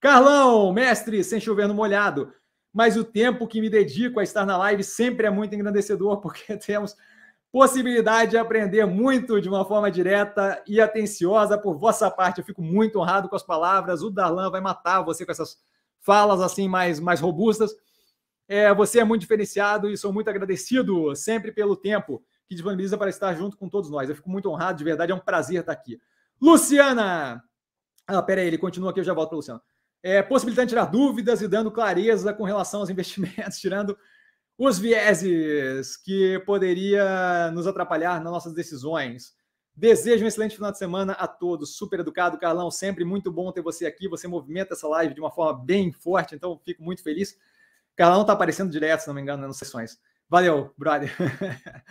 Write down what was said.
Carlão, mestre, sem chover no molhado, mas o tempo que me dedico a estar na live sempre é muito engrandecedor, porque temos possibilidade de aprender muito de uma forma direta e atenciosa por vossa parte. Eu fico muito honrado com as palavras. O Darlan vai matar você com essas falas assim mais, mais robustas. É, você é muito diferenciado e sou muito agradecido sempre pelo tempo que disponibiliza para estar junto com todos nós. Eu fico muito honrado, de verdade, é um prazer estar aqui. Luciana! Ah, peraí, aí, ele continua aqui, eu já volto para Luciana é, possibilitando tirar dúvidas e dando clareza com relação aos investimentos, tirando os vieses que poderia nos atrapalhar nas nossas decisões. Desejo um excelente final de semana a todos. Super educado, Carlão. Sempre muito bom ter você aqui. Você movimenta essa live de uma forma bem forte, então fico muito feliz. Carlão está aparecendo direto, se não me engano, nas sessões. Valeu, brother.